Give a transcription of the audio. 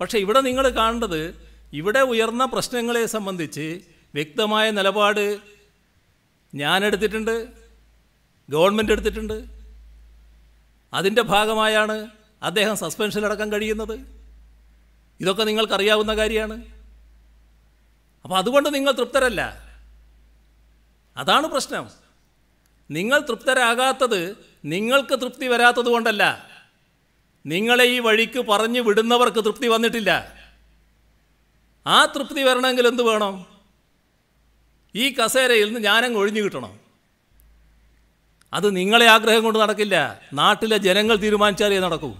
പക്ഷേ ഇവിടെ നിങ്ങൾ കാണേണ്ടത് ഇവിടെ ഉയർന്ന പ്രശ്നങ്ങളെ സംബന്ധിച്ച് വ്യക്തമായ നിലപാട് ഞാൻ എടുത്തിട്ടുണ്ട് ഗവൺമെൻറ് എടുത്തിട്ടുണ്ട് അതിൻ്റെ ഭാഗമായാണ് അദ്ദേഹം അടക്കാൻ കഴിയുന്നത് ഇതൊക്കെ നിങ്ങൾക്കറിയാവുന്ന കാര്യമാണ് അപ്പോൾ അതുകൊണ്ട് നിങ്ങൾ തൃപ്തരല്ല അതാണ് പ്രശ്നം നിങ്ങൾ തൃപ്തരാകാത്തത് നിങ്ങൾക്ക് തൃപ്തി വരാത്തത് കൊണ്ടല്ല നിങ്ങളെ ഈ വഴിക്ക് പറഞ്ഞു വിടുന്നവർക്ക് തൃപ്തി വന്നിട്ടില്ല ആ തൃപ്തി വരണമെങ്കിൽ എന്ത് വേണം ഈ കസേരയിൽ നിന്ന് ഞാനങ്ങ് ഒഴിഞ്ഞു കിട്ടണം അത് നിങ്ങളെ ആഗ്രഹം കൊണ്ട് നടക്കില്ല നാട്ടിലെ ജനങ്ങൾ തീരുമാനിച്ചാലേ നടക്കൂ